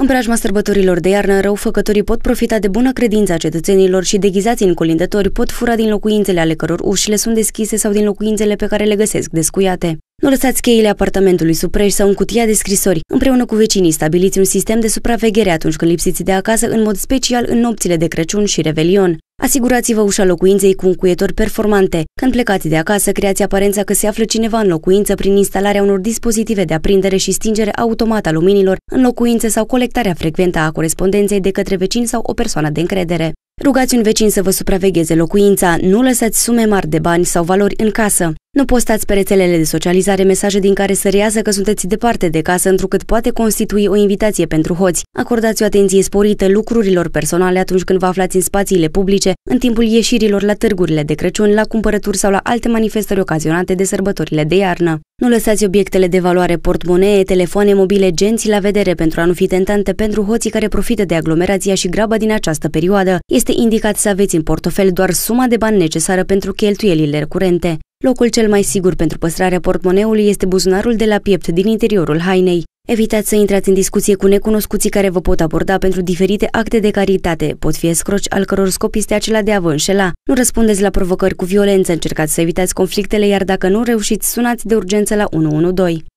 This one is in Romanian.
În preajma sărbătorilor de iarnă, răufăcătorii pot profita de bună credință a cetățenilor și deghizați în colindători pot fura din locuințele ale căror ușile sunt deschise sau din locuințele pe care le găsesc descuiate. Nu lăsați cheile apartamentului supreși sau în cutia de scrisori. Împreună cu vecinii stabiliți un sistem de supraveghere atunci când lipsiți de acasă, în mod special în nopțile de Crăciun și Revelion. Asigurați-vă ușa locuinței cu încuietori performante. Când plecați de acasă, creați aparența că se află cineva în locuință prin instalarea unor dispozitive de aprindere și stingere automată a luminilor în locuințe sau colectarea frecventă a corespondenței de către vecin sau o persoană de încredere. Rugați un vecin să vă supravegheze locuința, nu lăsați sume mari de bani sau valori în casă. Nu postați pe rețelele de socializare mesaje din care să reiasă că sunteți departe de casă, întrucât poate constitui o invitație pentru hoți. Acordați o atenție sporită lucrurilor personale atunci când vă aflați în spațiile publice, în timpul ieșirilor la târgurile de Crăciun, la cumpărături sau la alte manifestări ocazionate de sărbătorile de iarnă. Nu lăsați obiectele de valoare, portmonee, telefoane mobile, genți la vedere pentru a nu fi tentante pentru hoții care profită de aglomerația și graba din această perioadă. Este indicat să aveți în portofel doar suma de bani necesară pentru cheltuielile curente. Locul cel mai sigur pentru păstrarea portmoneului este buzunarul de la piept din interiorul hainei. Evitați să intrați în discuție cu necunoscuții care vă pot aborda pentru diferite acte de caritate. Pot fi escroci al căror scop este acela de a vă înșela. Nu răspundeți la provocări cu violență, încercați să evitați conflictele, iar dacă nu reușiți, sunați de urgență la 112.